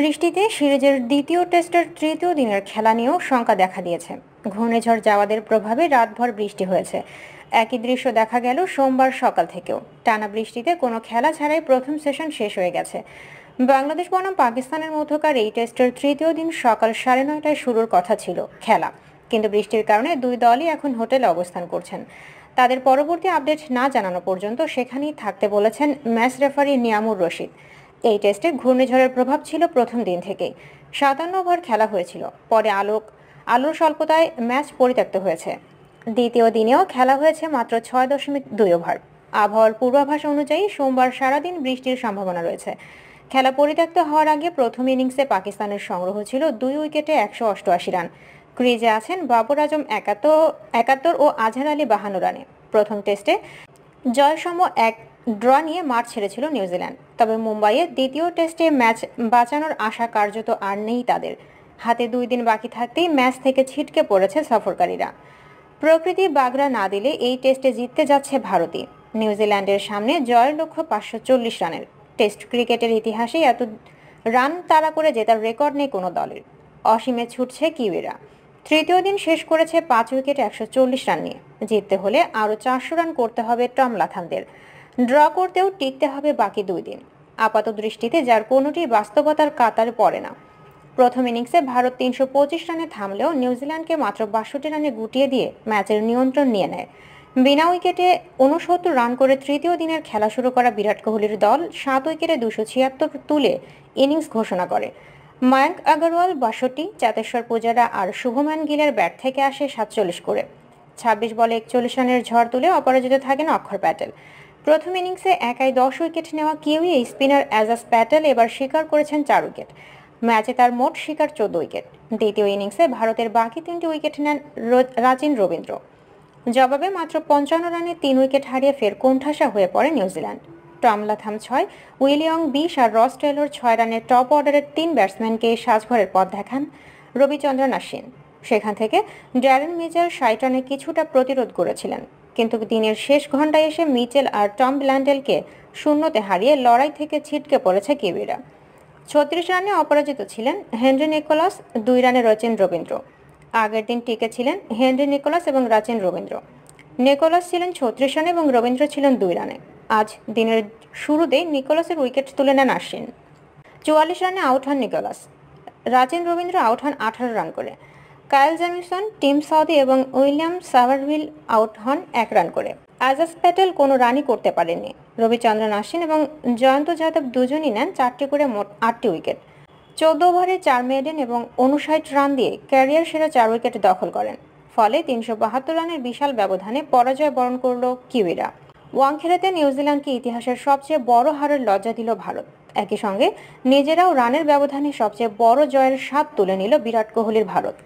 বৃষ্টিতে সিরিজের দ্বিতীয় টেস্টের তৃতীয় দিনের খেলা নিয়েও শঙ্কা দেখা দিয়েছে ঘূর্ণিঝড় যাওয়াদের প্রভাবে রাতভর বৃষ্টি হয়েছে একই দৃশ্য দেখা গেল সোমবার সকাল থেকেও টানা বৃষ্টিতে কোনো খেলা ছাড়াই প্রথম সেশন শেষ হয়ে গেছে বাংলাদেশ বনাম পাকিস্তানের মধ্যকার এই টেস্টের তৃতীয় দিন সকাল সাড়ে নয়টায় শুরুর কথা ছিল খেলা কিন্তু বৃষ্টির কারণে দুই দলই এখন হোটেলে অবস্থান করছেন তাদের পরবর্তী আপডেট না জানানো পর্যন্ত সেখানেই থাকতে বলেছেন ম্যাচ রেফারি নিয়ামুর রশিদ এই টেস্টে ঘূর্ণিঝড়ের প্রভাব ছিল প্রথম দিন থেকেই সাতান্ন ওভার খেলা হয়েছিল পরে আলোক আলোর স্বল্পতায় ম্যাচ পরিত্যক্ত হয়েছে দ্বিতীয় দিনেও খেলা হয়েছে মাত্র ছয় দশমিক দুই ওভার আবহাওয়ার পূর্বাভাস অনুযায়ী সোমবার সারাদিন বৃষ্টির সম্ভাবনা রয়েছে খেলা পরিত্যক্ত হওয়ার আগে প্রথম ইনিংসে পাকিস্তানের সংগ্রহ ছিল দুই উইকেটে একশো অষ্টআশি রান ক্রিজে আছেন বাবর আজম একাত্তর একাত্তর ও আজহার আলী বাহান্ন রানে প্রথম টেস্টে জয়সম এক ড্র নিয়ে মাঠ ছেড়েছিল নিউজিল্যান্ড তবে মুম্বাইয়ের দ্বিতীয় টেস্টে ম্যাচ বাঁচানোর আশা কার্যত আর নেই তাদের হাতে দুই দিন বাকি থাকতেই ম্যাচ থেকে ছিটকে পড়েছে সফরকারীরা প্রকৃতি বাগড়া না দিলে এই টেস্টে জিততে যাচ্ছে ভারতই নিউজিল্যান্ডের সামনে জয়ের লক্ষ্য পাঁচশো চল্লিশ রানের টেস্ট ক্রিকেটের ইতিহাসে এত রান তাড়া করে জেতার রেকর্ড নেই কোনো দলের অসীমে ছুটছে কিউরা তৃতীয় দিন শেষ করেছে পাঁচ উইকেট একশো চল্লিশ রান নিয়ে জিততে হলে আরও চারশো রান করতে হবে টম লাথানদের ড্র করতেও টিকতে হবে বাকি দুই দিন আপাত দৃষ্টিতে যার কোনোটি বাস্তবতার কাতারে পড়ে না প্রথম ইনিংসে ভারত তিনশো পঁচিশ রানে থামলেও নিউজিল্যান্ডকে মাত্র বাষট্টি রানে গুটিয়ে দিয়ে ম্যাচের নিয়ন্ত্রণ নিয়ে নেয় বিনা উইকেটে উনসত্তর রান করে তৃতীয় দিনের খেলা শুরু করা বিরাট কোহলির দল সাত উইকেটে দুশো ছিয়াত্তর তুলে ইনিংস ঘোষণা করে মায়াঙ্ক আগরওয়াল বাষট্টি চাতেশ্বর পূজারা আর শুভমান গিলের ব্যাট থেকে আসে সাতচল্লিশ করে ছাব্বিশ বলে একচল্লিশ রানের ঝড় তুলে অপরাজিত থাকেন অক্ষর প্যাটেল প্রথম ইনিংসে একাই দশ উইকেট নেওয়া কিউই স্পিনার অ্যাজাস প্যাটেল এবার শিকার করেছেন চার উইকেট ম্যাচে তার মোট শিকার চোদ্দ উইকেট দ্বিতীয় ইনিংসে ভারতের বাকি তিনটি উইকেট নেন রাজিন রবীন্দ্র জবাবে মাত্র পঞ্চান্ন রানে তিন উইকেট হারিয়ে ফের কোণঠাসা হয়ে পড়ে নিউজিল্যান্ড টমলাথাম ছয় উইলিয়ং বিশ আর রস টেলর ছয় রানের টপ অর্ডারের তিন ব্যাটসম্যানকে সাজঘরের পথ দেখান রবিচন্দ্রন আশ্বিন সেখান থেকে ড্যারেন মেজার সাইটনে কিছুটা প্রতিরোধ করেছিলেন কিন্তু দিনের শেষ ঘন্টায় এসে মিচেল আর টম ব্ল্যান্ডেলকে শূন্যতে হারিয়ে লড়াই থেকে ছিটকে পড়েছে কিউইরা ছত্রিশ রানে অপরাজিত ছিলেন হেনরি নিকোলাস দুই রানে রয়েছেন রবীন্দ্র আগের দিন টিকে ছিলেন হেনরি নিকোলাস এবং রাচেন রবীন্দ্র নিকোলাস ছিলেন ছত্রিশ রানে এবং রবীন্দ্র ছিলেন দুই রানে আজ দিনের শুরুতেই নিকোলাসের উইকেট তুলে নেন আশ্বিন চুয়াল্লিশ রানে আউট হন নিকোলাস রাজেন রবীন্দ্র আউট হন আঠারো রান করে কায়াল জ্যামিসন টিম সাউদি এবং উইলিয়াম সাভারভিল আউট হন এক রান করে আজাস প্যাটেল কোনো রানই করতে পারেনি রবিচন্দ্রন আশ্বিন এবং জয়ন্ত যাদব দুজনই নেন চারটি করে মোট আটটি উইকেট চোদ্দ ওভারে চার মেডেন এবং উনষাট রান দিয়ে ক্যারিয়ার সেরা চার উইকেট দখল করেন ফলে তিনশো বাহাত্তর রানের বিশাল ব্যবধানে পরাজয় বরণ করল কিউইরা ওয়াংখেড়েতে নিউজিল্যান্ডকে ইতিহাসের সবচেয়ে বড় হারের লজ্জা দিল ভারত একই সঙ্গে নিজেরাও রানের ব্যবধানে সবচেয়ে বড় জয়ের স্বাদ তুলে নিল বিরাট কোহলির ভারত